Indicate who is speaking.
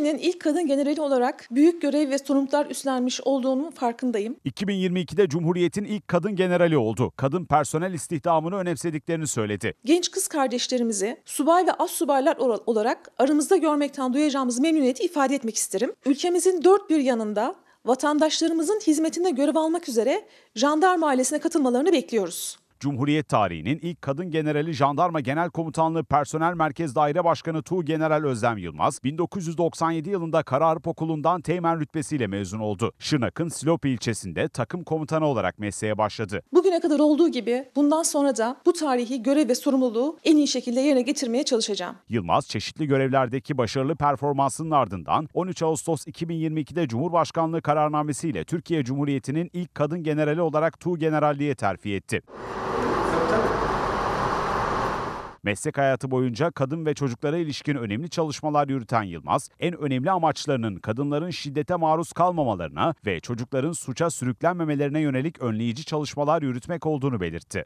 Speaker 1: Türkiye'nin ilk kadın generali olarak büyük görev ve sorumluluklar üstlenmiş olduğunun farkındayım.
Speaker 2: 2022'de Cumhuriyet'in ilk kadın generali oldu. Kadın personel istihdamını önemsediklerini söyledi.
Speaker 1: Genç kız kardeşlerimizi subay ve az subaylar olarak aramızda görmekten duyacağımız memnuniyeti ifade etmek isterim. Ülkemizin dört bir yanında vatandaşlarımızın hizmetinde görev almak üzere jandarma ailesine katılmalarını
Speaker 2: bekliyoruz. Cumhuriyet tarihinin ilk kadın generali Jandarma Genel Komutanlığı Personel Merkez Daire Başkanı Tuğ General Özlem Yılmaz, 1997 yılında Kararıp Okulu'ndan teğmen rütbesiyle mezun oldu. Şırnak'ın Silopi ilçesinde takım komutanı olarak mesleğe başladı. Bugüne
Speaker 1: kadar olduğu gibi bundan sonra da bu tarihi görev ve sorumluluğu en iyi şekilde yerine getirmeye çalışacağım.
Speaker 2: Yılmaz çeşitli görevlerdeki başarılı performansının ardından 13 Ağustos 2022'de Cumhurbaşkanlığı kararnamesiyle Türkiye Cumhuriyeti'nin ilk kadın generali olarak Tuğ Generalliğe terfi etti. Meslek hayatı boyunca kadın ve çocuklara ilişkin önemli çalışmalar yürüten Yılmaz, en önemli amaçlarının kadınların şiddete maruz kalmamalarına ve çocukların suça sürüklenmemelerine yönelik önleyici çalışmalar yürütmek olduğunu belirtti.